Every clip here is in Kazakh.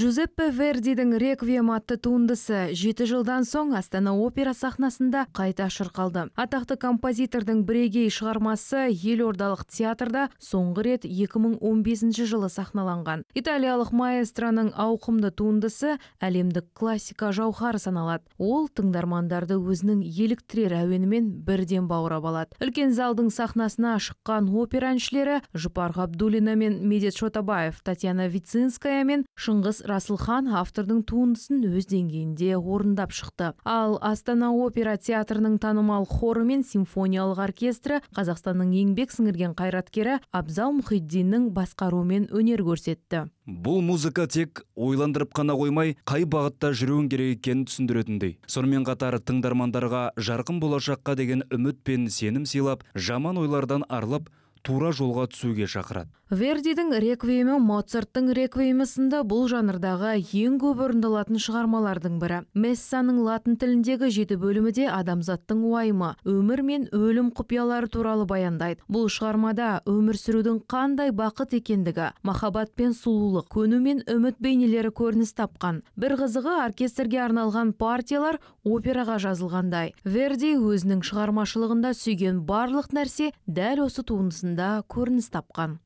джузеппе вердидің реквием атты туындысы жеті жылдан соң астана опера сахнасында қайта шырқалды атақты композитордың бірегей шығармасы елордалық театрда соңғы рет 2015 жылы сахналанған италиялық маэстроның ауқымды туындысы әлемдік классика жауһары саналады ол тыңдармандарды өзінің еліктірер әуенімен бірден баурап алады үлкен залдың сахнасына шыққан опера әншілері жұпар ғабдуллина мен медет шотабаев татьяна вицинская мен шыңғыс расылхан автордың туындысын өз деңгейінде орындап шықты ал астана опера театрының танымал хоры мен симфониялық оркестрі қазақстанның еңбек сіңірген қайраткері абзал мұхиддиннің басқаруымен өнер көрсетті бұл музыка тек ойландырып қана қоймай қай бағытта жүруің керек екенін түсіндіретіндей сонымен қатар тыңдармандарға жарқын болашаққа деген үміт пен сенім сыйлап жаман ойлардан арылып тура жолға түсуге шақырады вердидің реквиемі моцарттың реквиемі сынды бұл жанрдағы ең көп орындалатын шығармалардың бірі мессаның латын тіліндегі жеті бөлімі де адамзаттың уайымы өмір мен өлім құпиялары туралы баяндайды бұл шығармада өмір сүрудің қандай бақыт екендігі махаббат пен сұлулық көну мен үміт бейнелері көрініс тапқан бір қызығы оркестрге арналған партиялар операға жазылғандай верди өзінің шығармашылығында сүйген барлық нәрсе дәл осы туындысын да көрініс тапқан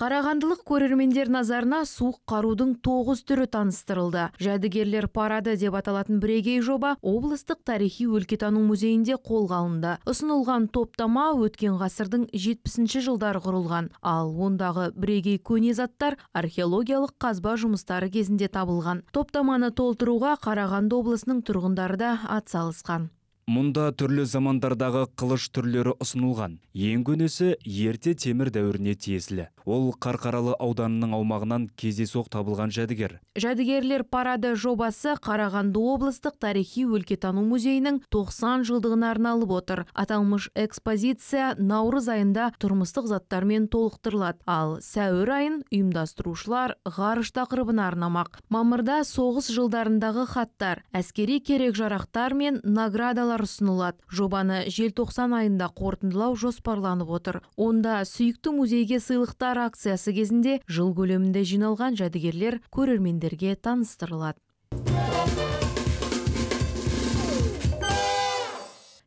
қарағандылық көрермендер назарына суық қарудың тоғыз түрі таныстырылды жәдігерлер парады деп аталатын бірегей жоба облыстық тарихи өлкетану музейінде қолға алынды ұсынылған топтама өткен ғасырдың жетпісінші жылдары құрылған ал ондағы бірегей көне заттар археологиялық қазба жұмыстары кезінде табылған топтаманы толтыруға қарағанды облысының тұрғындары да атсалысқан мұнда түрлі замандардағы қылыш түрлері ұсынылған ең көнесі ерте темір дәуіріне тиесілі ол қарқаралы ауданының аумағынан кездейсоқ табылған жәдігер жәдігерлер парады жобасы қарағанды облыстық тарихи өлкетану музейінің 90 жылдығына арналып отыр аталмыш экспозиция наурыз айында тұрмыстық заттармен толықтырылады ал сәуір айын ұйымдастырушылар ғарыш тақырыбына арнамақ мамырда соғыс жылдарындағы хаттар әскери керек жарақтар мен наградалар жобалар ұсынылады жобаны желтоқсан айында қорытындылау жоспарланып отыр онда сүйікті музейге сыйлықтар акциясы кезінде жыл көлемінде жиналған жәдігерлер көрермендерге таныстырылады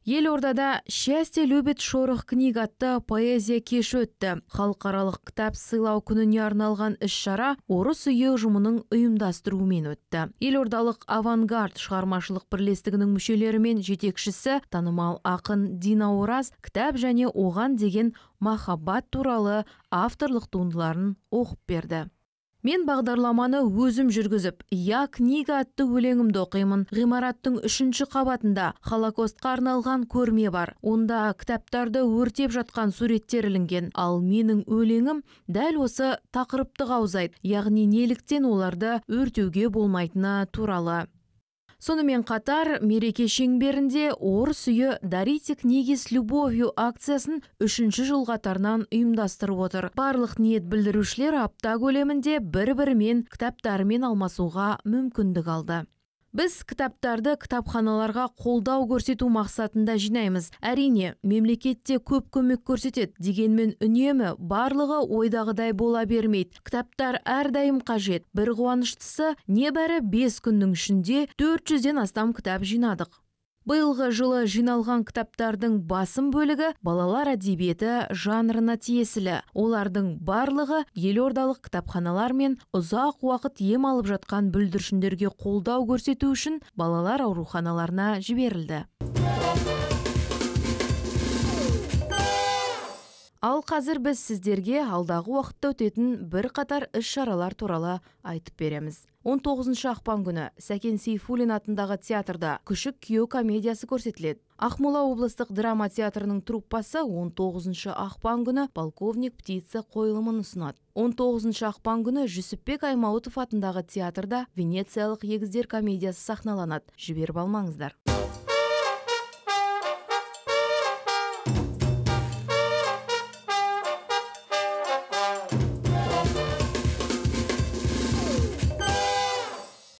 елордада счастье любит шорох книг атты поэзия кеші өтті халықаралық кітап сыйлау күніне арналған іс шара орыс үйі ұжымының ұйымдастыруымен өтті елордалық авангард шығармашылық бірлестігінің мүшелері мен жетекшісі танымал ақын дина ораз кітап және оған деген махаббат туралы авторлық туындыларын оқып берді мен бағдарламаны өзім жүргізіп я книга атты өлеңімді оқимын ғимараттың үшінші қабатында холокостқа арналған көрме бар онда кітаптарды өртеп жатқан суреттер ілінген ал менің өлеңім дәл осы тақырыпты қаузайды яғни неліктен оларды өртеуге болмайтыны туралы сонымен қатар мереке шеңберінде орыс үйі Даритик Негес любовью акциясын үшінші жыл қатарынан ұйымдастырып отыр барлық ниет білдірушілер апта көлемінде бір бірімен кітаптарымен алмасуға мүмкіндік алды біз кітаптарды кітапханаларға қолдау көрсету мақсатында жинаймыз әрине мемлекетте көп көмек көрсетеді дегенмен үнемі барлығы ойдағыдай бола бермейді кітаптар әрдайым қажет бір қуаныштысы небәрі бес күннің ішінде төрт жүзден астам кітап жинадық биылғы жылы жиналған кітаптардың басым бөлігі балалар әдебиеті жанрына тиесілі олардың барлығы елордалық кітапханалар мен ұзақ уақыт ем алып жатқан бүлдіршіндерге қолдау көрсету үшін балалар ауруханаларына жіберілді Ал қазір біз сіздерге алдағы уақытта өтетін бір қатар іс шаралар туралы айтып береміз. 19 ақпан күні Сәкен Сейфулин атындағы театрда күшік күйеу комедиясы көрсетіледі. Ақмола облыстық драма театрының труппасы 19 ақпан күні полковник птица қойылымын ұсынады. 19 ақпан күні Жүсіпбек Аймауытов атындағы театрда Венециялық егіздер комедиясы сахналанады. Жіберіп алмаңыздар.